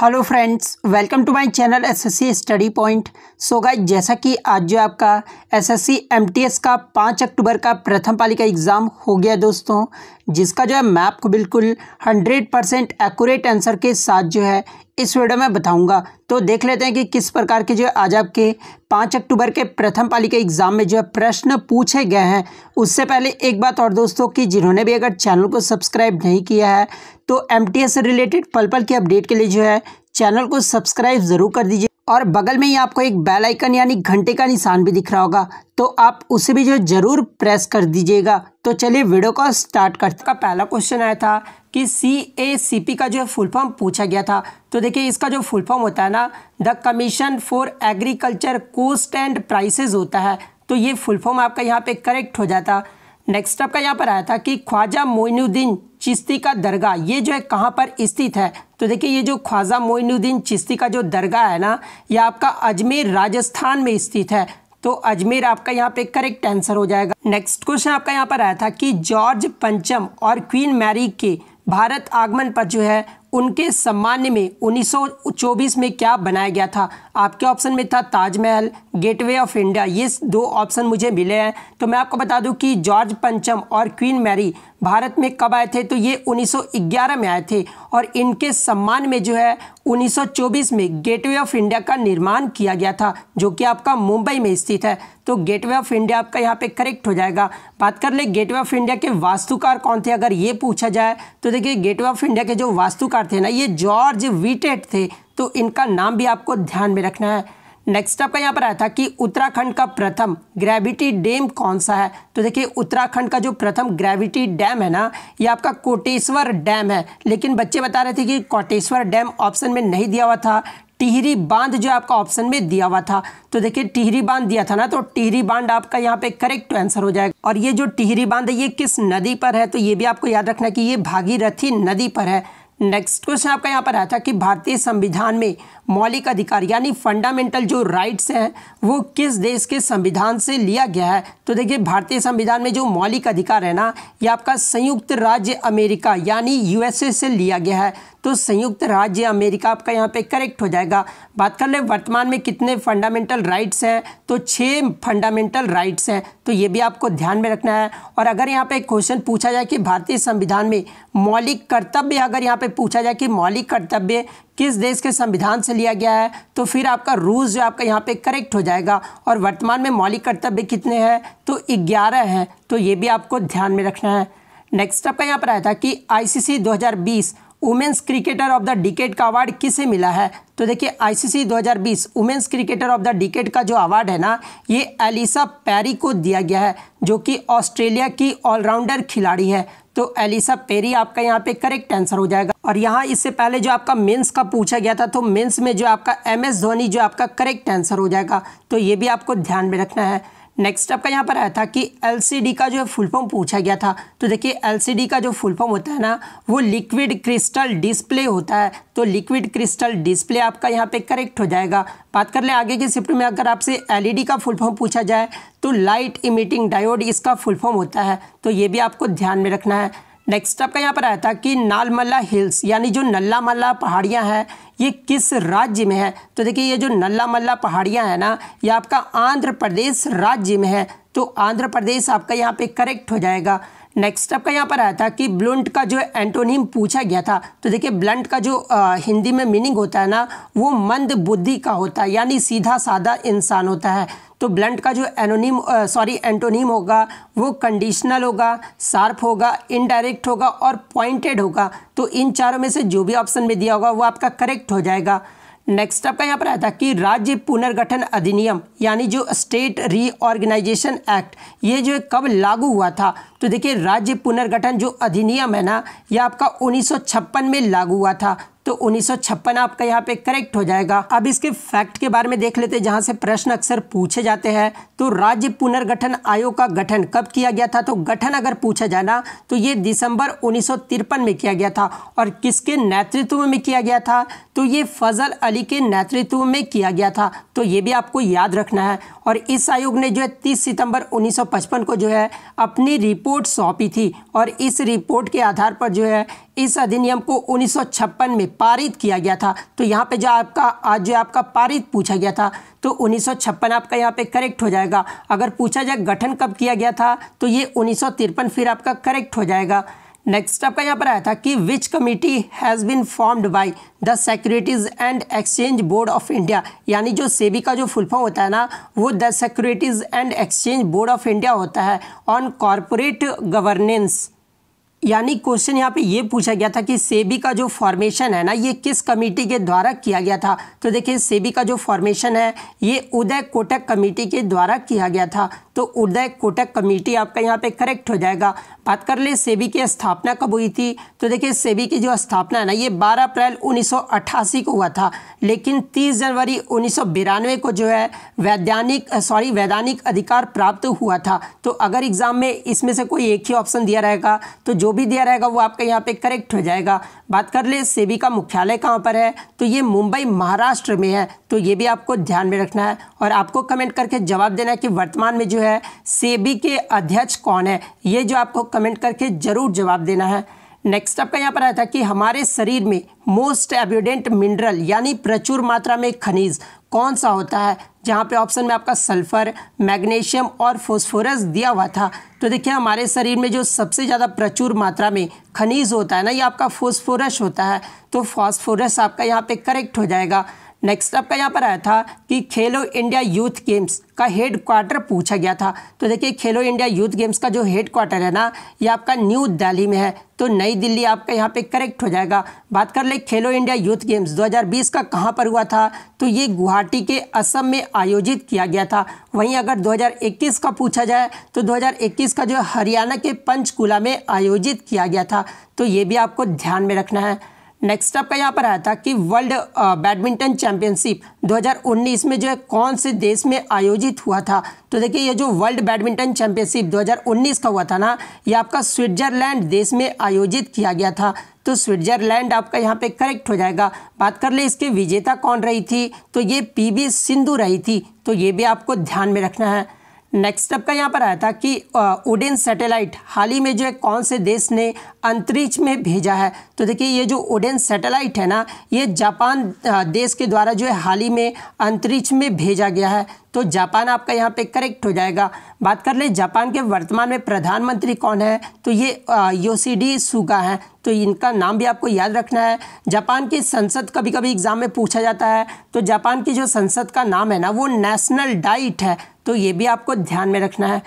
hello friends welcome to my channel SSC study point so guys जैसा कि आज जो आपका एसएससी एमटीएस का पाँच अक्टूबर का प्रथम पाली का एग्ज़ाम हो गया दोस्तों जिसका जो है मैं आपको बिल्कुल हंड्रेड परसेंट एक्यूरेट आंसर के साथ जो है इस वीडियो में बताऊंगा तो देख लेते हैं कि किस प्रकार के जो आज आपके पाँच अक्टूबर के प्रथम पाली के एग्जाम में जो है प्रश्न पूछे गए हैं उससे पहले एक बात और दोस्तों कि जिन्होंने भी अगर चैनल को सब्सक्राइब नहीं किया है तो एम से रिलेटेड पल पल की अपडेट के लिए जो है चैनल को सब्सक्राइब ज़रूर कर दीजिए और बगल में ही आपको एक बेल आइकन यानी घंटे का निशान भी दिख रहा होगा तो आप उसे भी जो जरूर प्रेस कर दीजिएगा तो चलिए वीडियो को स्टार्ट करते का पहला क्वेश्चन आया था कि सी ए सी पी का जो है फुल फॉर्म पूछा गया था तो देखिए इसका जो फुल फॉर्म होता है ना the commission for agriculture cost and prices होता है तो ये फुल फॉर्म आपका यहाँ पे करेक्ट हो जाता नेक्स्ट आपका यहाँ पर आया था कि ख्वाजा मोइनुद्दीन चिश्ती का दरगाह ये जो है कहाँ पर स्थित है तो देखिए ये जो ख्वाजा मोइनुद्दीन चिश्ती का जो दरगाह है ना ये आपका अजमेर राजस्थान में स्थित है तो अजमेर आपका यहाँ पे करेक्ट आंसर हो जाएगा नेक्स्ट क्वेश्चन आपका यहाँ पर आया था कि जॉर्ज पंचम और क्वीन मैरी के भारत आगमन पर जो है उनके सम्मान में 1924 में क्या बनाया गया था आपके ऑप्शन में था ताजमहल गेटवे ऑफ इंडिया ये दो ऑप्शन मुझे मिले हैं तो मैं आपको बता दूं कि जॉर्ज पंचम और क्वीन मैरी भारत में कब आए थे तो ये 1911 में आए थे और इनके सम्मान में जो है 1924 में गेटवे ऑफ इंडिया का निर्माण किया गया था जो कि आपका मुंबई में स्थित है तो गेटवे ऑफ इंडिया आपका यहाँ पे करेक्ट हो जाएगा बात कर ले गेटवे ऑफ इंडिया के वास्तुकार कौन थे अगर ये पूछा जाए तो देखिए गेटवे ऑफ इंडिया के जो वास्तुकार थे ना ये जॉर्ज वीटेट थे तो इनका नाम भी आपको ध्यान में रखना है नेक्स्ट आपका यहाँ पर आया था कि उत्तराखंड का प्रथम ग्रेविटी डैम कौन सा है तो देखिए उत्तराखंड का जो प्रथम ग्रेविटी डैम है ना ये आपका कोटेश्वर डैम है लेकिन बच्चे बता रहे थे कि कोटेश्वर डैम ऑप्शन में नहीं दिया हुआ था टिहरी बांध जो आपका ऑप्शन में दिया हुआ था तो देखिए टिहरी बांध दिया था ना तो टिहरी बांध आपका यहाँ पे करेक्ट आंसर हो जाएगा और ये जो टिहरी बांध है ये किस नदी पर है तो ये भी आपको याद रखना कि ये भागीरथी नदी पर है नेक्स्ट क्वेश्चन आपका यहाँ पर आया था कि भारतीय संविधान में मौलिक अधिकार यानी फंडामेंटल जो राइट्स हैं वो किस देश के संविधान से लिया गया है तो देखिए भारतीय संविधान में जो मौलिक अधिकार है ना ये आपका संयुक्त राज्य अमेरिका यानी यूएसए से लिया गया है तो संयुक्त राज्य अमेरिका आपका यहाँ पे करेक्ट हो जाएगा बात कर ले वर्तमान में कितने फंडामेंटल राइट्स हैं तो छः फंडामेंटल राइट्स हैं तो ये भी आपको ध्यान में रखना है और अगर यहाँ पे क्वेश्चन पूछा जाए कि भारतीय संविधान में मौलिक कर्तव्य अगर यहाँ पे पे पूछा जाए कि मौलिक कर्तव्य किस देश के संविधान से लिया गया है तो फिर आपका रूस जो आपका यहाँ पे करेक्ट हो जाएगा और वर्तमान में मौलिक कर्तव्य कितने हैं तो ग्यारह हैं तो ये भी आपको ध्यान में रखना है नेक्स्ट आपका यहाँ पर आया था कि ICC 2020 women's cricketer of the decade का अवार्ड किसे मिला है तो देखिए ICC 2020 women's cricketer of the decade का जो अवार्ड है ना ये एलिसा पैरी को दिया गया है जो कि ऑस्ट्रेलिया की ऑलराउंडर खिलाड़ी है तो एलिसा पेरी आपका यहाँ पे करेक्ट आंसर हो जाएगा और यहाँ इससे पहले जो आपका मेंस का पूछा गया था तो मेंस में जो आपका एम एस धोनी जो आपका करेक्ट आंसर हो जाएगा तो ये भी आपको ध्यान में रखना है नेक्स्ट आपका यहाँ पर आया था कि एल का जो है फुल फॉर्म पूछा गया था तो देखिए एल का जो फुल फॉर्म होता है ना वो लिक्विड क्रिस्टल डिस्प्ले होता है तो लिक्विड क्रिस्टल डिस्प्ले आपका यहाँ पे करेक्ट हो जाएगा बात कर ले आगे के शिफ्ट में अगर आपसे एल e का फुल फॉर्म पूछा जाए तो लाइट इमिटिंग डायोड इसका फुल फॉर्म होता है तो ये भी आपको ध्यान में रखना है नेक्स्ट आपका यहाँ पर आया था कि नालमल्ला हिल्स यानी जो नल्ला मल्ला पहाड़ियाँ हैं ये किस राज्य में है तो देखिए ये जो नल्ला मल्ला पहाड़ियाँ हैं ना ये आपका आंध्र प्रदेश राज्य में है तो आंध्र प्रदेश आपका यहाँ पे करेक्ट हो जाएगा नेक्स्ट आपका यहाँ पर आया था कि ब्लंट का जो एंटोनिम पूछा गया था तो देखिए ब्लंट का जो आ, हिंदी में मीनिंग होता है ना वो मंद बुद्धि का होता है यानी सीधा साधा इंसान होता है तो ब्लंट का जो एनोनिम सॉरी एंटोनिम होगा वो कंडीशनल होगा शार्प होगा इनडायरेक्ट होगा और पॉइंटेड होगा तो इन चारों में से जो भी ऑप्शन में दिया होगा वो आपका करेक्ट हो जाएगा नेक्स्ट आपका यहाँ पर आया था कि राज्य पुनर्गठन अधिनियम यानी जो स्टेट रीऑर्गेनाइजेशन एक्ट ये जो है कब लागू हुआ था तो देखिए राज्य पुनर्गठन जो अधिनियम है ना यह आपका 1956 में लागू हुआ था तो उन्नीस आपका यहाँ पे करेक्ट हो जाएगा अब इसके फैक्ट के बारे में देख लेते हैं जहाँ से प्रश्न अक्सर पूछे जाते हैं तो राज्य पुनर्गठन आयोग का गठन कब किया गया था तो गठन अगर पूछा जाए ना तो ये दिसंबर उन्नीस में किया गया था और किसके नेतृत्व में किया गया था तो ये फजल अली के नेतृत्व में किया गया था तो ये भी आपको याद रखना है और इस आयोग ने जो है तीस सितंबर उन्नीस को जो है अपनी रिपोर्ट सौंपी थी और इस रिपोर्ट के आधार पर जो है इस अधिनियम को उन्नीस में पारित किया गया था तो यहाँ पे जो आपका आज जो आपका पारित पूछा गया था तो उन्नीस आपका यहाँ पे करेक्ट हो जाएगा अगर पूछा जाए गठन कब किया गया था तो ये उन्नीस फिर आपका करेक्ट हो जाएगा नेक्स्ट आपका यहाँ पर आया था कि which committee has been formed by the securities and exchange board of India यानी जो सेबी का जो फुल फॉर्म होता है ना वो the securities and exchange board of India होता है ऑन कॉरपोरेट गवर्नेंस यानी क्वेश्चन यहाँ पे ये पूछा गया था कि सेबी का जो फॉर्मेशन है ना ये किस कमेटी के द्वारा किया गया था तो देखिए सेबी का जो फॉर्मेशन है ये उदय कोटक कमेटी के द्वारा किया गया था तो उदय कोटक कमेटी आपका यहाँ पे करेक्ट हो जाएगा बात कर ले सेबी की स्थापना कब हुई थी तो देखिए सेबी की जो स्थापना है ना ये बारह अप्रैल उन्नीस को हुआ था लेकिन तीस जनवरी उन्नीस को जो है वैधानिक सॉरी वैधानिक अधिकार प्राप्त हुआ था तो अगर एग्जाम में इसमें से कोई एक ही ऑप्शन दिया रहेगा तो जो जो भी दिया रहेगा वो आपका यहाँ पे करेक्ट हो जाएगा बात कर ले सेबी का मुख्यालय कहाँ पर है तो ये मुंबई महाराष्ट्र में है तो ये भी आपको ध्यान में रखना है और आपको कमेंट करके जवाब देना है कि वर्तमान में जो है सेबी के अध्यक्ष कौन है ये जो आपको कमेंट करके ज़रूर जवाब देना है नेक्स्ट आपका यहाँ पर आया था कि हमारे शरीर में मोस्ट एविडेंट मिनरल यानी प्रचुर मात्रा में खनिज कौन सा होता है जहाँ पे ऑप्शन में आपका सल्फर मैग्नीशियम और फोस्फोरस दिया हुआ था तो देखिए हमारे शरीर में जो सबसे ज़्यादा प्रचुर मात्रा में खनिज होता है ना ये आपका फोस्फोरस होता है तो फॉस्फोरस आपका यहाँ पे करेक्ट हो जाएगा नेक्स्ट आपका यहाँ पर आया था कि खेलो इंडिया यूथ गेम्स का हेड क्वार्टर पूछा गया था तो देखिए खेलो इंडिया यूथ गेम्स का जो हेड क्वार्टर है ना ये आपका न्यू दिल्ली में है तो नई दिल्ली आपका यहाँ पे करेक्ट हो जाएगा बात कर ले खेलो इंडिया यूथ गेम्स 2020 का कहाँ पर हुआ था तो ये गुवाहाटी के असम में आयोजित किया गया था वहीं अगर 2021 का पूछा जाए तो 2021 का जो हरियाणा के पंचकूला में आयोजित किया गया था तो ये भी आपको ध्यान में रखना है नेक्स्ट आपका यहाँ पर आया था कि वर्ल्ड बैडमिंटन चैंपियनशिप 2019 में जो है कौन से देश में आयोजित हुआ था तो देखिए ये जो वर्ल्ड बैडमिंटन चैंपियनशिप 2019 का हुआ था ना ये आपका स्विट्जरलैंड देश में आयोजित किया गया था तो स्विट्जरलैंड आपका यहाँ पे करेक्ट हो जाएगा बात कर ले इसके विजेता कौन रही थी तो ये पी सिंधु रही थी तो ये भी आपको ध्यान में रखना है नेक्स्ट स्टेप का यहाँ पर आया था कि उडेन सैटेलाइट हाल ही में जो है कौन से देश ने अंतरिक्ष में भेजा है तो देखिए ये जो उडेन सैटेलाइट है ना ये जापान देश के द्वारा जो है हाल ही में अंतरिक्ष में भेजा गया है तो जापान आपका यहाँ पे करेक्ट हो जाएगा बात कर ले जापान के वर्तमान में प्रधानमंत्री कौन है तो ये योसीडी सुगा है तो इनका नाम भी आपको याद रखना है जापान की संसद कभी कभी एग्जाम में पूछा जाता है तो जापान की जो संसद का नाम है ना वो नेशनल डाइट है तो ये भी आपको ध्यान में रखना है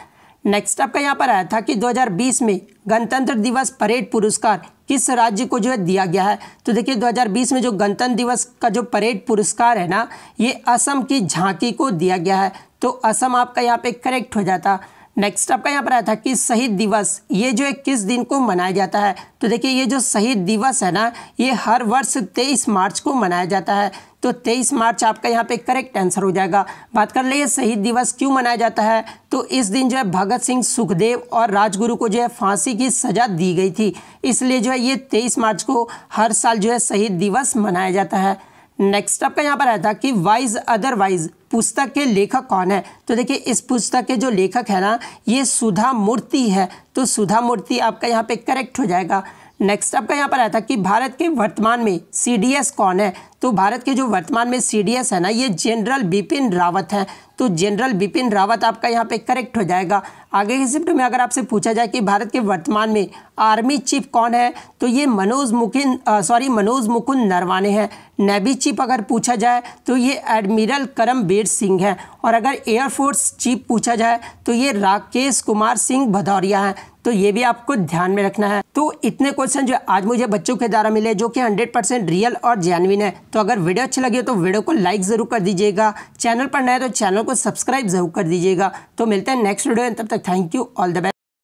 नेक्स्ट आपका यहाँ पर आया था कि 2020 में गणतंत्र दिवस परेड पुरस्कार किस राज्य को जो है दिया गया है तो देखिए 2020 में जो गणतंत्र दिवस का जो परेड पुरस्कार है ना ये असम की झांकी को दिया गया है तो असम आपका यहाँ पे करेक्ट हो जाता नेक्स्ट आपका यहाँ पर आया था कि शहीद दिवस ये जो है किस दिन को मनाया जाता है तो देखिए ये जो शहीद दिवस है ना ये हर वर्ष तेईस मार्च को मनाया जाता है तो तेईस मार्च आपका यहाँ पे करेक्ट आंसर हो जाएगा बात कर ले शहीद दिवस क्यों मनाया जाता है तो इस दिन जो है भगत सिंह सुखदेव और राजगुरु को जो है फांसी की सज़ा दी गई थी इसलिए जो है ये तेईस मार्च को हर साल जो है शहीद दिवस मनाया जाता है नेक्स्ट आपका यहाँ पर आया था कि वाइज अदरवाइज पुस्तक के लेखक कौन है तो देखिए इस पुस्तक के जो लेखक है ना ये सुधा मूर्ति है तो सुधा मूर्ति आपका यहाँ पे करेक्ट हो जाएगा नेक्स्ट आपका यहाँ पर आया था कि भारत के वर्तमान में सी कौन है तो भारत के जो वर्तमान में सी है ना ये जनरल बिपिन रावत हैं तो जनरल बिपिन रावत आपका यहाँ पे करेक्ट हो जाएगा आगे के शिफ्ट में अगर आपसे पूछा जाए कि भारत के वर्तमान में आर्मी चीफ कौन है तो ये मनोज मुकिन सॉरी मनोज मुकुंद नरवाने हैं नेवी चीफ अगर पूछा जाए तो ये एडमिरल करमवीर सिंह हैं और अगर एयरफोर्स चीफ पूछा जाए तो ये राकेश कुमार सिंह भदौरिया हैं तो ये भी आपको ध्यान में रखना है तो इतने क्वेश्चन जो आज मुझे बच्चों के द्वारा मिले जो कि 100 परसेंट रियल और जैनविन है तो अगर वीडियो अच्छी लगी हो तो वीडियो को लाइक ज़रूर कर दीजिएगा चैनल पर नए तो चैनल को सब्सक्राइब ज़रूर कर दीजिएगा तो मिलते हैं नेक्स्ट वीडियो तब तक thank you all the best